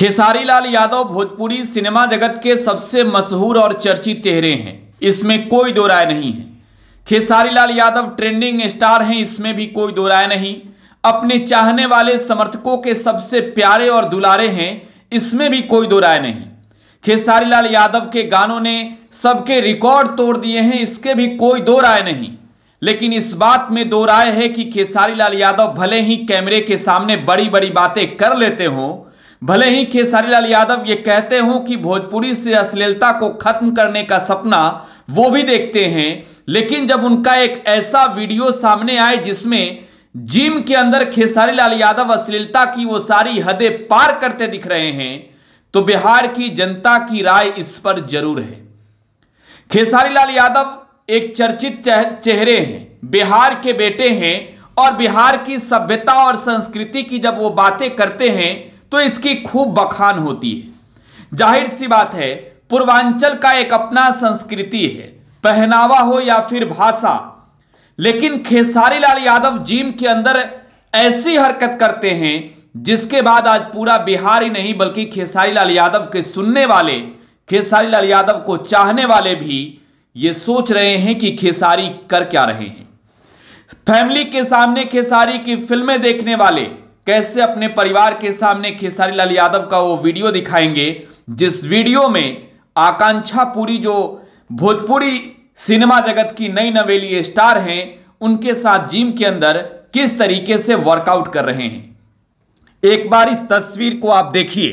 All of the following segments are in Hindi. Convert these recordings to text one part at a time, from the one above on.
खेसारी लाल यादव भोजपुरी सिनेमा जगत के सबसे मशहूर और चर्चित चेहरे हैं इसमें कोई दो राय नहीं है खेसारी लाल यादव ट्रेंडिंग स्टार हैं इसमें भी कोई दो राय नहीं अपने चाहने वाले समर्थकों के सबसे प्यारे और दुलारे हैं इसमें भी कोई दो राय नहीं खेसारी लाल यादव के गानों ने सबके रिकॉर्ड तोड़ दिए हैं इसके भी कोई दो राय नहीं लेकिन इस बात में दो राय है कि खेसारी लाल यादव भले ही कैमरे के सामने बड़ी बड़ी बातें कर लेते हों भले ही खेसारी लाल यादव ये कहते हो कि भोजपुरी से अश्लीलता को खत्म करने का सपना वो भी देखते हैं लेकिन जब उनका एक ऐसा वीडियो सामने आए जिसमें जिम के अंदर खेसारी लाल यादव अश्लीलता की वो सारी हदें पार करते दिख रहे हैं तो बिहार की जनता की राय इस पर जरूर है खेसारी लाल यादव एक चर्चित चेहरे हैं बिहार के बेटे हैं और बिहार की सभ्यता और संस्कृति की जब वो बातें करते हैं तो इसकी खूब बखान होती है जाहिर सी बात है पूर्वांचल का एक अपना संस्कृति है पहनावा हो या फिर भाषा लेकिन खेसारी लाल यादव जिम के अंदर ऐसी हरकत करते हैं जिसके बाद आज पूरा बिहार ही नहीं बल्कि खेसारी लाल यादव के सुनने वाले खेसारी लाल यादव को चाहने वाले भी ये सोच रहे हैं कि खेसारी कर क्या रहे हैं फैमिली के सामने खेसारी की फिल्में देखने वाले कैसे अपने परिवार के सामने खेसारी लाल यादव का वो वीडियो दिखाएंगे जिस वीडियो में आकांक्षा पूरी जो भोजपुरी सिनेमा जगत की नई नवेली स्टार हैं उनके साथ जिम के अंदर किस तरीके से वर्कआउट कर रहे हैं एक बार इस तस्वीर को आप देखिए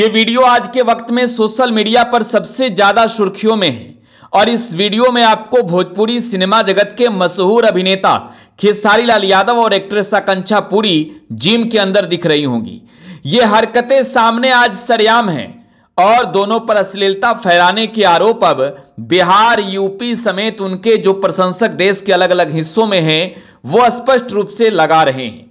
ये वीडियो आज के वक्त में सोशल मीडिया पर सबसे ज़्यादा सुर्खियों में है और इस वीडियो में आपको भोजपुरी सिनेमा जगत के मशहूर अभिनेता खेसारी लाल यादव और एक्ट्रेस आकांक्षा पुरी जिम के अंदर दिख रही होंगी ये हरकतें सामने आज सरयाम हैं और दोनों पर अश्लीलता फैलाने के आरोप अब बिहार यूपी समेत उनके जो प्रशंसक देश के अलग अलग हिस्सों में हैं वो स्पष्ट रूप से लगा रहे हैं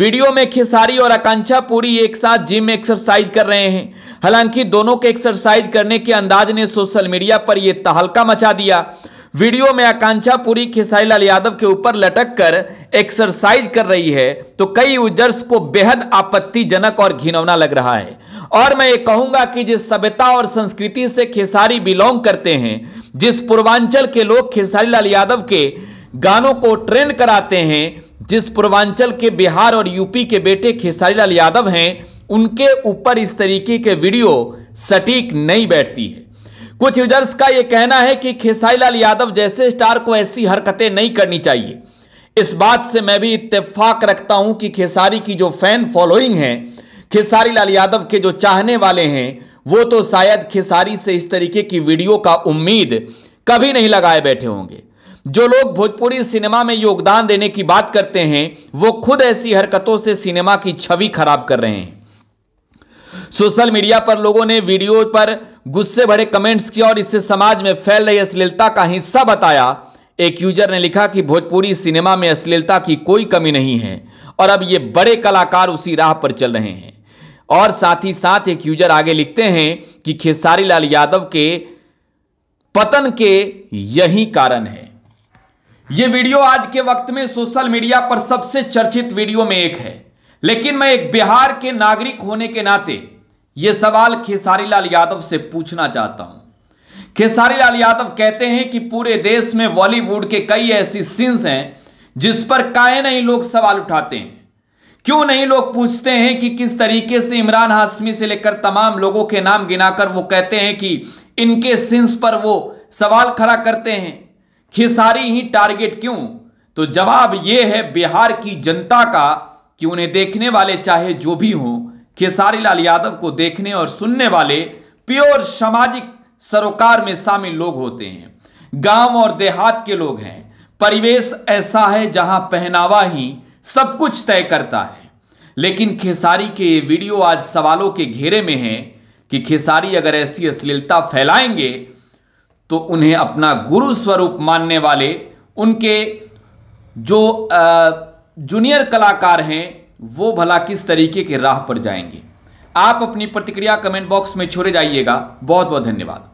वीडियो में खेसारी और आकांक्षा पुरी एक साथ जिम में एक्सरसाइज कर रहे हैं हालांकि दोनों के एक्सरसाइज करने के अंदाज ने सोशल मीडिया पर यह तहलका मचा दिया वीडियो में आकांक्षा खेसाई लाल यादव के ऊपर लटक कर एक्सरसाइज कर रही है तो कई यूजर्स को बेहद आपत्तिजनक और घिनौना लग रहा है और मैं ये कहूंगा कि जिस सभ्यता और संस्कृति से खेसारी बिलोंग करते हैं जिस पूर्वांचल के लोग खेसारी लाल यादव के गानों को ट्रेंड कराते हैं जिस पूर्वांचल के बिहार और यूपी के बेटे खेसारी लाल यादव हैं उनके ऊपर इस तरीके के वीडियो सटीक नहीं बैठती है कुछ यूजर्स का यह कहना है कि लाल यादव जैसे स्टार को ऐसी हरकतें नहीं करनी चाहिए इस बात से मैं भी इत्तेफाक रखता हूं कि खेसारी की जो फैन फॉलोइंग है खेसारी लाल यादव के जो चाहने वाले हैं वो तो शायद खेसारी से इस तरीके की वीडियो का उम्मीद कभी नहीं लगाए बैठे होंगे जो लोग भोजपुरी सिनेमा में योगदान देने की बात करते हैं वो खुद ऐसी हरकतों से सिनेमा की छवि खराब कर रहे हैं सोशल मीडिया पर लोगों ने वीडियो पर गुस्से भरे कमेंट्स किया और इससे समाज में फैल रही अश्लीलता का हिस्सा बताया एक यूजर ने लिखा कि भोजपुरी सिनेमा में अश्लीलता की कोई कमी नहीं है और अब ये बड़े कलाकार उसी राह पर चल रहे हैं और साथ ही साथ एक यूजर आगे लिखते हैं कि खेसारी लाल यादव के पतन के यही कारण है यह वीडियो आज के वक्त में सोशल मीडिया पर सबसे चर्चित वीडियो में एक है लेकिन मैं एक बिहार के नागरिक होने के नाते ये सवाल खेसारी लाल यादव से पूछना चाहता हूं खेसारी लाल यादव कहते हैं कि पूरे देश में बॉलीवुड के कई ऐसी सीन्स हैं जिस पर काय नहीं लोग सवाल उठाते हैं क्यों नहीं लोग पूछते हैं कि किस तरीके से इमरान हाशमी से लेकर तमाम लोगों के नाम गिनाकर वो कहते हैं कि इनके सिंस पर वो सवाल खड़ा करते हैं खिसारी ही टारगेट क्यों तो जवाब ये है बिहार की जनता का कि उन्हें देखने वाले चाहे जो भी हों खेसारी लाल यादव को देखने और सुनने वाले प्योर सामाजिक सरोकार में शामिल लोग होते हैं गांव और देहात के लोग हैं परिवेश ऐसा है जहां पहनावा ही सब कुछ तय करता है लेकिन खेसारी के ये वीडियो आज सवालों के घेरे में है कि खेसारी अगर ऐसी अश्लीलता फैलाएंगे तो उन्हें अपना गुरु स्वरूप मानने वाले उनके जो जूनियर कलाकार हैं वो भला किस तरीके के राह पर जाएंगे आप अपनी प्रतिक्रिया कमेंट बॉक्स में छोड़े जाइएगा बहुत बहुत धन्यवाद